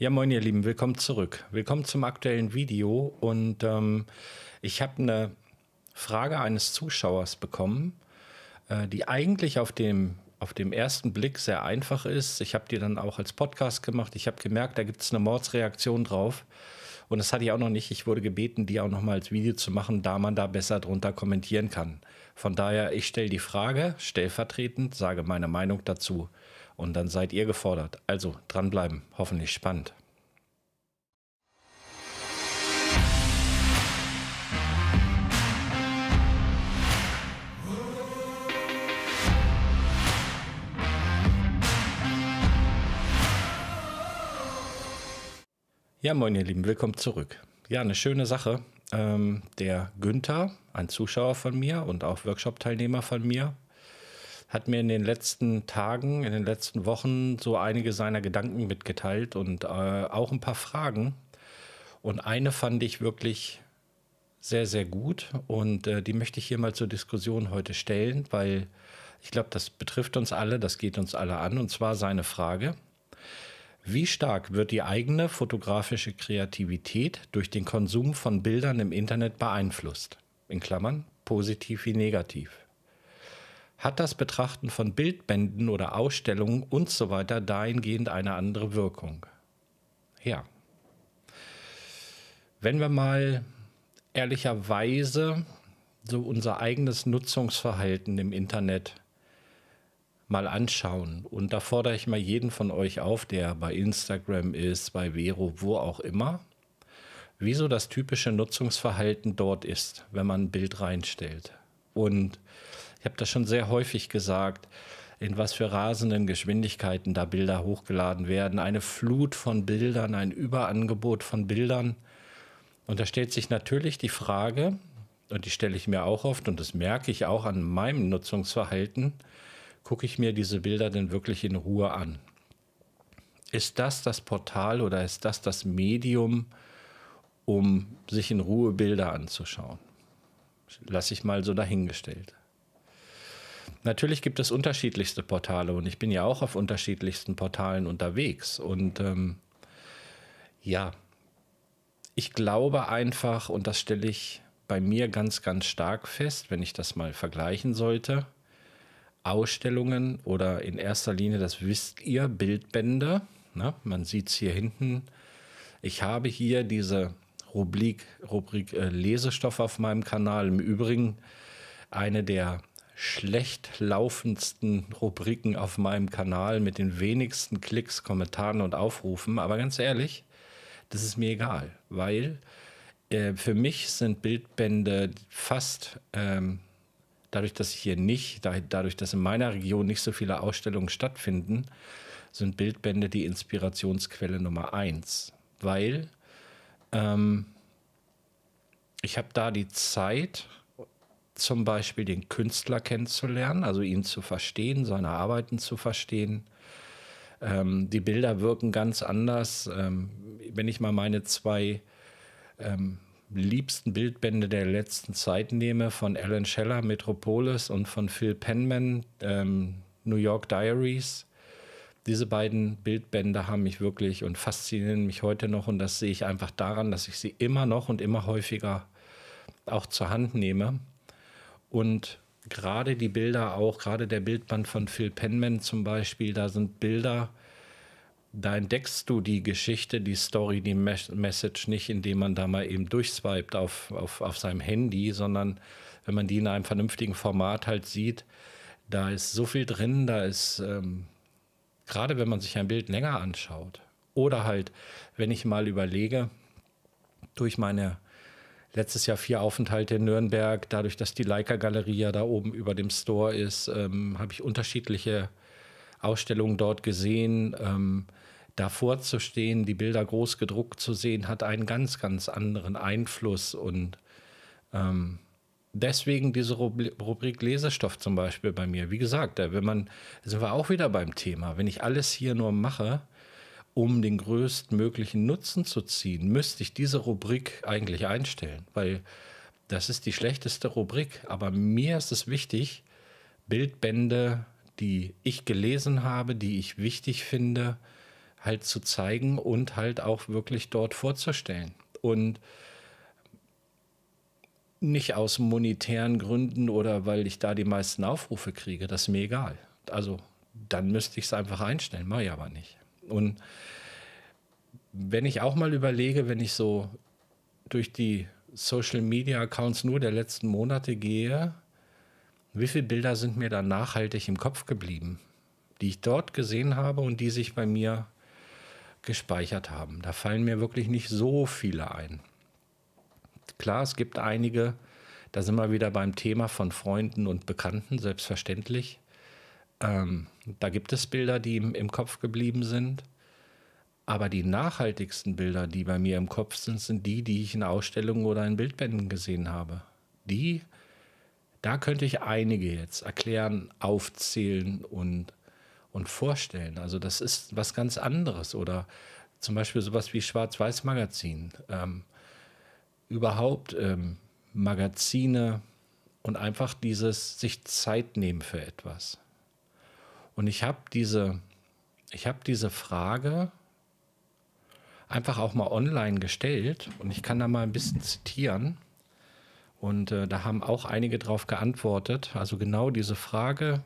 Ja, moin ihr Lieben, willkommen zurück. Willkommen zum aktuellen Video und ähm, ich habe eine Frage eines Zuschauers bekommen, äh, die eigentlich auf dem, auf dem ersten Blick sehr einfach ist. Ich habe die dann auch als Podcast gemacht. Ich habe gemerkt, da gibt es eine Mordsreaktion drauf und das hatte ich auch noch nicht. Ich wurde gebeten, die auch nochmal als Video zu machen, da man da besser drunter kommentieren kann. Von daher, ich stelle die Frage stellvertretend, sage meine Meinung dazu. Und dann seid ihr gefordert. Also dranbleiben, hoffentlich spannend. Ja, moin ihr Lieben, willkommen zurück. Ja, eine schöne Sache. Ähm, der Günther, ein Zuschauer von mir und auch Workshop-Teilnehmer von mir, hat mir in den letzten Tagen, in den letzten Wochen so einige seiner Gedanken mitgeteilt und äh, auch ein paar Fragen. Und eine fand ich wirklich sehr, sehr gut und äh, die möchte ich hier mal zur Diskussion heute stellen, weil ich glaube, das betrifft uns alle, das geht uns alle an. Und zwar seine Frage, wie stark wird die eigene fotografische Kreativität durch den Konsum von Bildern im Internet beeinflusst? In Klammern, positiv wie negativ hat das Betrachten von Bildbänden oder Ausstellungen und So weiter dahingehend eine andere Wirkung. Ja. Wenn wir mal ehrlicherweise so unser eigenes Nutzungsverhalten im Internet mal anschauen. Und da fordere ich mal jeden von euch auf, der bei Instagram ist, bei Vero, wo auch immer, wieso das typische Nutzungsverhalten dort ist, wenn man ein Bild reinstellt. Und ich habe das schon sehr häufig gesagt, in was für rasenden Geschwindigkeiten da Bilder hochgeladen werden. Eine Flut von Bildern, ein Überangebot von Bildern. Und da stellt sich natürlich die Frage, und die stelle ich mir auch oft, und das merke ich auch an meinem Nutzungsverhalten, gucke ich mir diese Bilder denn wirklich in Ruhe an? Ist das das Portal oder ist das das Medium, um sich in Ruhe Bilder anzuschauen? Lass ich mal so dahingestellt natürlich gibt es unterschiedlichste Portale und ich bin ja auch auf unterschiedlichsten Portalen unterwegs. Und ähm, ja, ich glaube einfach, und das stelle ich bei mir ganz, ganz stark fest, wenn ich das mal vergleichen sollte, Ausstellungen oder in erster Linie, das wisst ihr, Bildbände. Na, ne? man sieht es hier hinten. Ich habe hier diese Rubrik, Rubrik äh, Lesestoff auf meinem Kanal. Im Übrigen eine der schlecht laufendsten Rubriken auf meinem Kanal mit den wenigsten Klicks, Kommentaren und Aufrufen. Aber ganz ehrlich, das ist mir egal, weil äh, für mich sind Bildbände fast ähm, dadurch, dass ich hier nicht, dadurch, dass in meiner Region nicht so viele Ausstellungen stattfinden, sind Bildbände die Inspirationsquelle Nummer eins, weil ähm, ich habe da die Zeit zum Beispiel den Künstler kennenzulernen, also ihn zu verstehen, seine Arbeiten zu verstehen. Ähm, die Bilder wirken ganz anders. Ähm, wenn ich mal meine zwei ähm, liebsten Bildbände der letzten Zeit nehme, von Alan Scheller, Metropolis und von Phil Penman, ähm, New York Diaries, diese beiden Bildbände haben mich wirklich und faszinieren mich heute noch und das sehe ich einfach daran, dass ich sie immer noch und immer häufiger auch zur Hand nehme und gerade die Bilder auch, gerade der Bildband von Phil Penman zum Beispiel, da sind Bilder, da entdeckst du die Geschichte, die Story, die Message nicht, indem man da mal eben durchswiped auf, auf, auf seinem Handy, sondern wenn man die in einem vernünftigen Format halt sieht, da ist so viel drin, da ist, ähm, gerade wenn man sich ein Bild länger anschaut oder halt, wenn ich mal überlege, durch meine letztes Jahr vier Aufenthalte in Nürnberg. Dadurch, dass die Leica-Galerie ja da oben über dem Store ist, ähm, habe ich unterschiedliche Ausstellungen dort gesehen. Ähm, davor zu stehen, die Bilder groß gedruckt zu sehen, hat einen ganz, ganz anderen Einfluss. Und ähm, deswegen diese Rubrik Lesestoff zum Beispiel bei mir. Wie gesagt, äh, wenn man, sind wir auch wieder beim Thema. Wenn ich alles hier nur mache, um den größtmöglichen Nutzen zu ziehen, müsste ich diese Rubrik eigentlich einstellen, weil das ist die schlechteste Rubrik. Aber mir ist es wichtig, Bildbände, die ich gelesen habe, die ich wichtig finde, halt zu zeigen und halt auch wirklich dort vorzustellen. Und nicht aus monetären Gründen oder weil ich da die meisten Aufrufe kriege, das ist mir egal. Also dann müsste ich es einfach einstellen, mache ich aber nicht. Und wenn ich auch mal überlege, wenn ich so durch die Social Media Accounts nur der letzten Monate gehe, wie viele Bilder sind mir da nachhaltig im Kopf geblieben, die ich dort gesehen habe und die sich bei mir gespeichert haben. Da fallen mir wirklich nicht so viele ein. Klar, es gibt einige, da sind wir wieder beim Thema von Freunden und Bekannten, selbstverständlich. Ähm, da gibt es Bilder, die im, im Kopf geblieben sind. Aber die nachhaltigsten Bilder, die bei mir im Kopf sind, sind die, die ich in Ausstellungen oder in Bildbänden gesehen habe. Die, da könnte ich einige jetzt erklären, aufzählen und, und vorstellen. Also das ist was ganz anderes. Oder zum Beispiel sowas wie Schwarz-Weiß-Magazin. Ähm, überhaupt ähm, Magazine und einfach dieses sich Zeit nehmen für etwas. Und ich habe diese, ich hab diese Frage einfach auch mal online gestellt und ich kann da mal ein bisschen zitieren. Und äh, da haben auch einige drauf geantwortet, also genau diese Frage.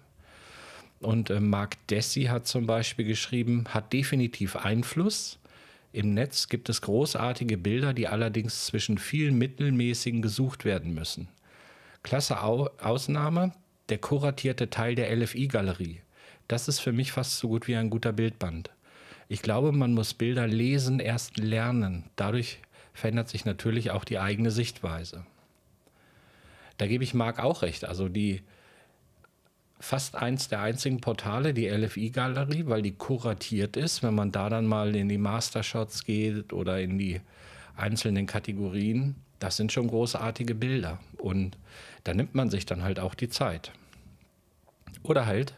Und äh, Mark Dessi hat zum Beispiel geschrieben, hat definitiv Einfluss. Im Netz gibt es großartige Bilder, die allerdings zwischen vielen mittelmäßigen gesucht werden müssen. Klasse Au Ausnahme, der kuratierte Teil der LFI-Galerie das ist für mich fast so gut wie ein guter Bildband. Ich glaube, man muss Bilder lesen, erst lernen. Dadurch verändert sich natürlich auch die eigene Sichtweise. Da gebe ich Marc auch recht. Also die fast eins der einzigen Portale, die LFI-Galerie, weil die kuratiert ist. Wenn man da dann mal in die Mastershots geht oder in die einzelnen Kategorien, das sind schon großartige Bilder. Und da nimmt man sich dann halt auch die Zeit. Oder halt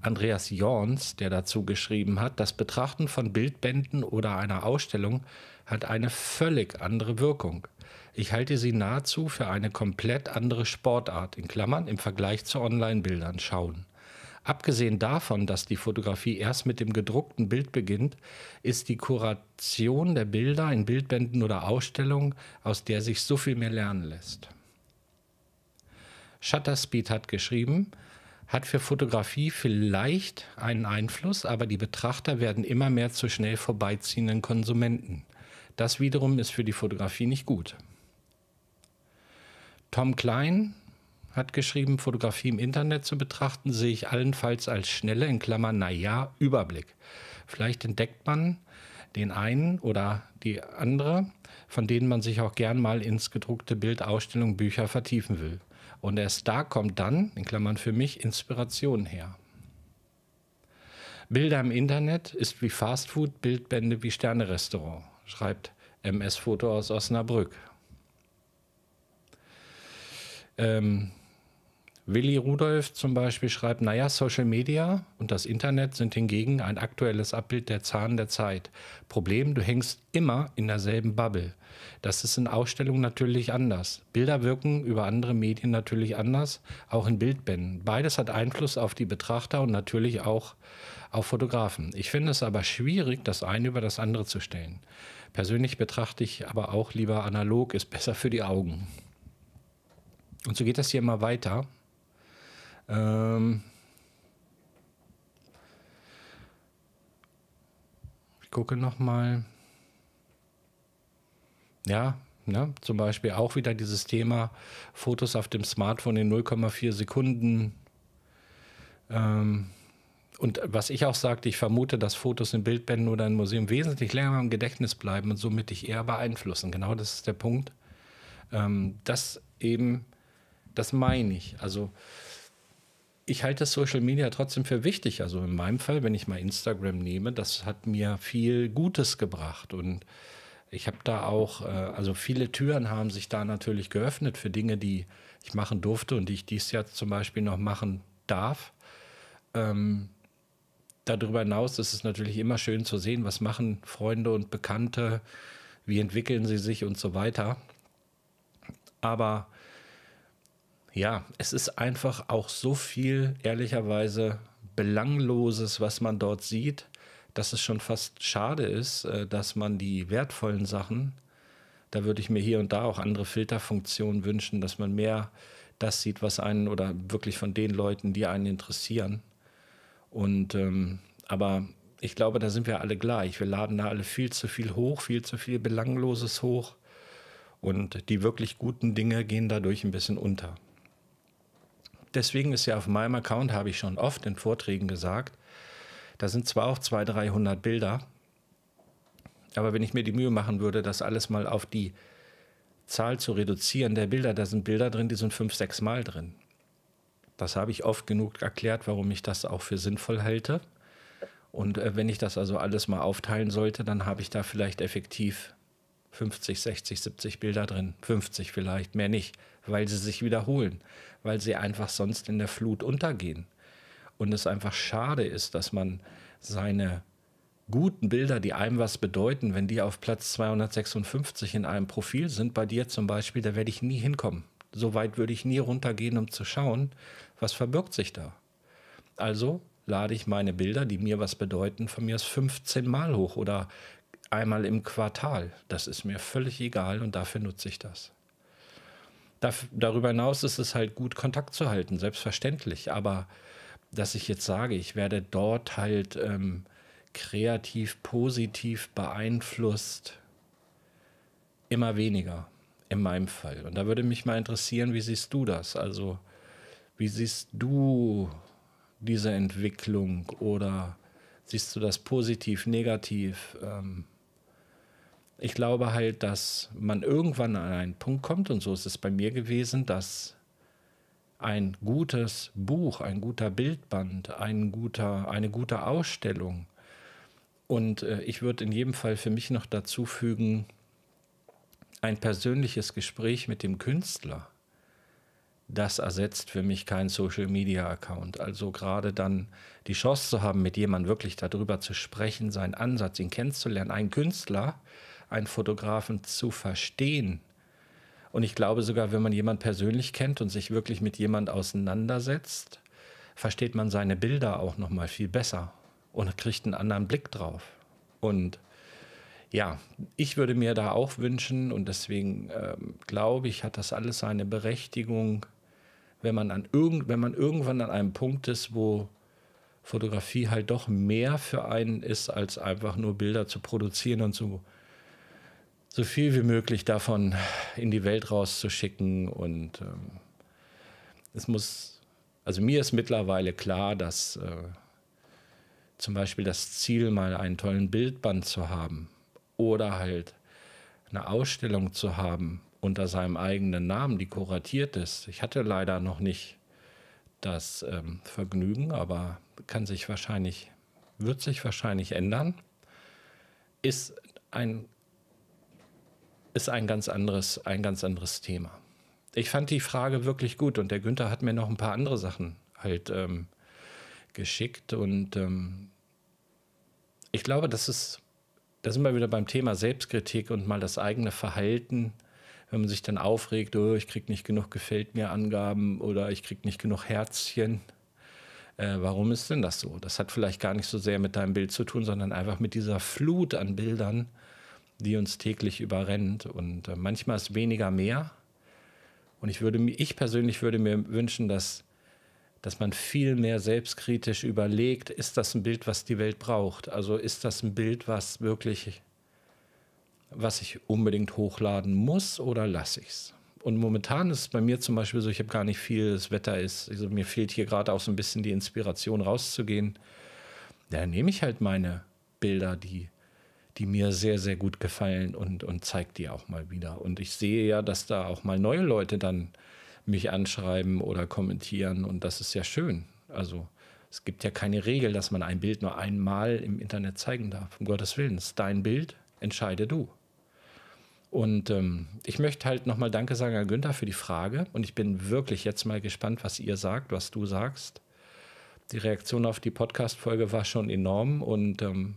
Andreas Jorns, der dazu geschrieben hat, das Betrachten von Bildbänden oder einer Ausstellung hat eine völlig andere Wirkung. Ich halte sie nahezu für eine komplett andere Sportart, in Klammern im Vergleich zu Online-Bildern schauen. Abgesehen davon, dass die Fotografie erst mit dem gedruckten Bild beginnt, ist die Kuration der Bilder in Bildbänden oder Ausstellungen, aus der sich so viel mehr lernen lässt. Shutterspeed hat geschrieben, hat für Fotografie vielleicht einen Einfluss, aber die Betrachter werden immer mehr zu schnell vorbeiziehenden Konsumenten. Das wiederum ist für die Fotografie nicht gut. Tom Klein hat geschrieben, Fotografie im Internet zu betrachten, sehe ich allenfalls als schnelle, in Klammern, naja, Überblick. Vielleicht entdeckt man, den einen oder die andere, von denen man sich auch gern mal ins gedruckte Bild, Ausstellung, Bücher vertiefen will. Und erst da kommt dann, in Klammern für mich, Inspiration her. Bilder im Internet ist wie Fastfood, Bildbände wie Sternerestaurant, schreibt MS-Foto aus Osnabrück. Ähm, Willi Rudolph zum Beispiel schreibt, naja, Social Media und das Internet sind hingegen ein aktuelles Abbild der Zahn der Zeit. Problem, du hängst immer in derselben Bubble. Das ist in Ausstellungen natürlich anders. Bilder wirken über andere Medien natürlich anders, auch in Bildbänden. Beides hat Einfluss auf die Betrachter und natürlich auch auf Fotografen. Ich finde es aber schwierig, das eine über das andere zu stellen. Persönlich betrachte ich aber auch lieber analog, ist besser für die Augen. Und so geht das hier immer weiter. Ähm ich gucke nochmal. Ja, ne? zum Beispiel auch wieder dieses Thema Fotos auf dem Smartphone in 0,4 Sekunden. Ähm und was ich auch sagte, ich vermute, dass Fotos in Bildbänden oder in Museen wesentlich länger im Gedächtnis bleiben und somit dich eher beeinflussen. Genau das ist der Punkt. Ähm, das eben, das meine ich. Also ich halte Social Media trotzdem für wichtig. Also in meinem Fall, wenn ich mal Instagram nehme, das hat mir viel Gutes gebracht. Und ich habe da auch, äh, also viele Türen haben sich da natürlich geöffnet für Dinge, die ich machen durfte und die ich dies Jahr zum Beispiel noch machen darf. Ähm, darüber hinaus ist es natürlich immer schön zu sehen, was machen Freunde und Bekannte, wie entwickeln sie sich und so weiter. Aber ja, es ist einfach auch so viel, ehrlicherweise, Belangloses, was man dort sieht, dass es schon fast schade ist, äh, dass man die wertvollen Sachen, da würde ich mir hier und da auch andere Filterfunktionen wünschen, dass man mehr das sieht, was einen oder wirklich von den Leuten, die einen interessieren. Und ähm, aber ich glaube, da sind wir alle gleich. Wir laden da alle viel zu viel hoch, viel zu viel Belangloses hoch. Und die wirklich guten Dinge gehen dadurch ein bisschen unter deswegen ist ja auf meinem Account, habe ich schon oft in Vorträgen gesagt, da sind zwar auch 200, 300 Bilder, aber wenn ich mir die Mühe machen würde, das alles mal auf die Zahl zu reduzieren der Bilder, da sind Bilder drin, die sind fünf, sechs Mal drin. Das habe ich oft genug erklärt, warum ich das auch für sinnvoll halte. Und äh, wenn ich das also alles mal aufteilen sollte, dann habe ich da vielleicht effektiv 50, 60, 70 Bilder drin, 50 vielleicht, mehr nicht, weil sie sich wiederholen, weil sie einfach sonst in der Flut untergehen. Und es einfach schade ist, dass man seine guten Bilder, die einem was bedeuten, wenn die auf Platz 256 in einem Profil sind, bei dir zum Beispiel, da werde ich nie hinkommen. So weit würde ich nie runtergehen, um zu schauen, was verbirgt sich da. Also lade ich meine Bilder, die mir was bedeuten, von mir aus 15 Mal hoch oder einmal im Quartal. Das ist mir völlig egal und dafür nutze ich das. darüber hinaus ist es halt gut, Kontakt zu halten, selbstverständlich. Aber dass ich jetzt sage, ich werde dort halt ähm, kreativ, positiv beeinflusst, immer weniger in meinem Fall. Und da würde mich mal interessieren, wie siehst du das? Also, wie siehst du diese Entwicklung oder siehst du das positiv, negativ? Ähm ich glaube halt, dass man irgendwann an einen Punkt kommt, und so ist es bei mir gewesen, dass ein gutes Buch, ein guter Bildband, ein guter, eine gute Ausstellung. Und äh, ich würde in jedem Fall für mich noch dazu fügen, ein persönliches Gespräch mit dem Künstler, das ersetzt für mich keinen Social-Media-Account. Also gerade dann die Chance zu haben, mit jemandem wirklich darüber zu sprechen, seinen Ansatz, ihn kennenzulernen, einen Künstler, einen Fotografen zu verstehen. Und ich glaube sogar, wenn man jemand persönlich kennt und sich wirklich mit jemand auseinandersetzt, versteht man seine Bilder auch noch mal viel besser und kriegt einen anderen Blick drauf. Und ja, ich würde mir da auch wünschen und deswegen ähm, glaube ich, hat das alles seine Berechtigung, wenn man, an irgend, wenn man irgendwann an einem Punkt ist, wo Fotografie halt doch mehr für einen ist, als einfach nur Bilder zu produzieren und zu so viel wie möglich davon in die Welt rauszuschicken. Und ähm, es muss, also mir ist mittlerweile klar, dass äh, zum Beispiel das Ziel, mal einen tollen Bildband zu haben oder halt eine Ausstellung zu haben unter seinem eigenen Namen, die kuratiert ist. Ich hatte leider noch nicht das ähm, Vergnügen, aber kann sich wahrscheinlich, wird sich wahrscheinlich ändern, ist ein ist ein ganz anderes, ein ganz anderes Thema. Ich fand die Frage wirklich gut und der Günther hat mir noch ein paar andere Sachen halt ähm, geschickt und ähm, ich glaube, das ist, da sind wir wieder beim Thema Selbstkritik und mal das eigene Verhalten, wenn man sich dann aufregt, oh, ich krieg nicht genug gefällt mir Angaben oder ich krieg nicht genug Herzchen. Äh, warum ist denn das so? Das hat vielleicht gar nicht so sehr mit deinem Bild zu tun, sondern einfach mit dieser Flut an Bildern, die uns täglich überrennt. Und äh, manchmal ist weniger mehr. Und ich, würde, ich persönlich würde mir wünschen, dass, dass man viel mehr selbstkritisch überlegt, ist das ein Bild, was die Welt braucht? Also ist das ein Bild, was wirklich, was ich unbedingt hochladen muss oder lasse ich es? Und momentan ist es bei mir zum Beispiel so, ich habe gar nicht viel, das Wetter ist, also mir fehlt hier gerade auch so ein bisschen die Inspiration rauszugehen. Da nehme ich halt meine Bilder, die die mir sehr, sehr gut gefallen und, und zeige die auch mal wieder. Und ich sehe ja, dass da auch mal neue Leute dann mich anschreiben oder kommentieren und das ist ja schön. Also es gibt ja keine Regel, dass man ein Bild nur einmal im Internet zeigen darf. Um Gottes Willen, ist dein Bild, entscheide du. Und ähm, ich möchte halt nochmal Danke sagen an Günther für die Frage. Und ich bin wirklich jetzt mal gespannt, was ihr sagt, was du sagst. Die Reaktion auf die Podcast-Folge war schon enorm und ähm,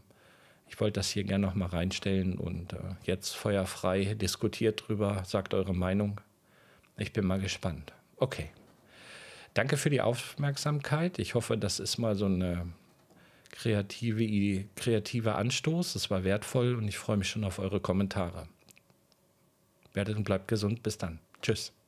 ich wollte das hier gerne nochmal reinstellen und äh, jetzt feuerfrei diskutiert drüber, sagt eure Meinung. Ich bin mal gespannt. Okay. Danke für die Aufmerksamkeit. Ich hoffe, das ist mal so ein kreative, kreativer Anstoß. Es war wertvoll und ich freue mich schon auf eure Kommentare. Werdet und bleibt gesund. Bis dann. Tschüss.